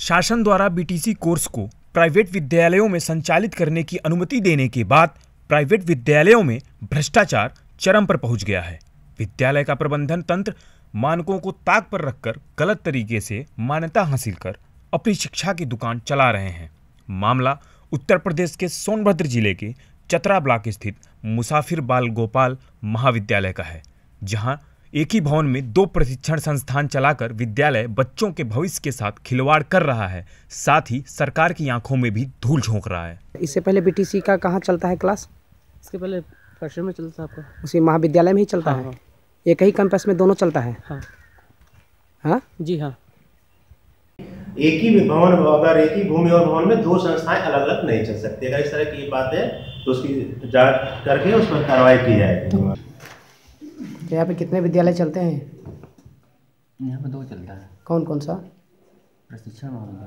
शासन द्वारा BTC course को प्राइवेट विद्यालयों में संचालित करने की अनुमति देने के बाद प्राइवेट विद्यालयों में भ्रष्टाचार चरम पर पहुंच गया है विद्यालय का प्रबंधन तंत्र मानकों को ताक पर रखकर गलत तरीके से मान्यता हासिल कर अपनी शिक्षा की दुकान चला रहे हैं मामला उत्तर प्रदेश के सोनभद्र जिले के चतरा ब्लॉक स्थित मुसाफिर बाल गोपाल महाविद्यालय का है जहां एक ही भवन में दो प्रशिक्षण संस्थान चलाकर विद्यालय बच्चों के भविष्य के साथ खिलवाड़ कर रहा है साथ ही सरकार की आंखों में भी धूल झोंक रहा है इससे पहले बीटीसी का कहाँ चलता है क्लास इसके पहले फर्स्ट में चलता है उसी महाविद्यालय में ही चलता हाँ, है हाँ। एक ही कैंपस में दोनों चलता है हाँ हाँ जी हाँ एक ही भवन अगर एक ही भूमि और भवन में दो संस्थाएं अलग अलग नहीं चल सकती अगर इस तरह की बात है तो उसकी जांच करके उस पर कार्रवाई की जाएगी तो यहाँ पे कितने विद्यालय चलते हैं यहाँ पे दो चलता है कौन कौन सा प्रशिक्षण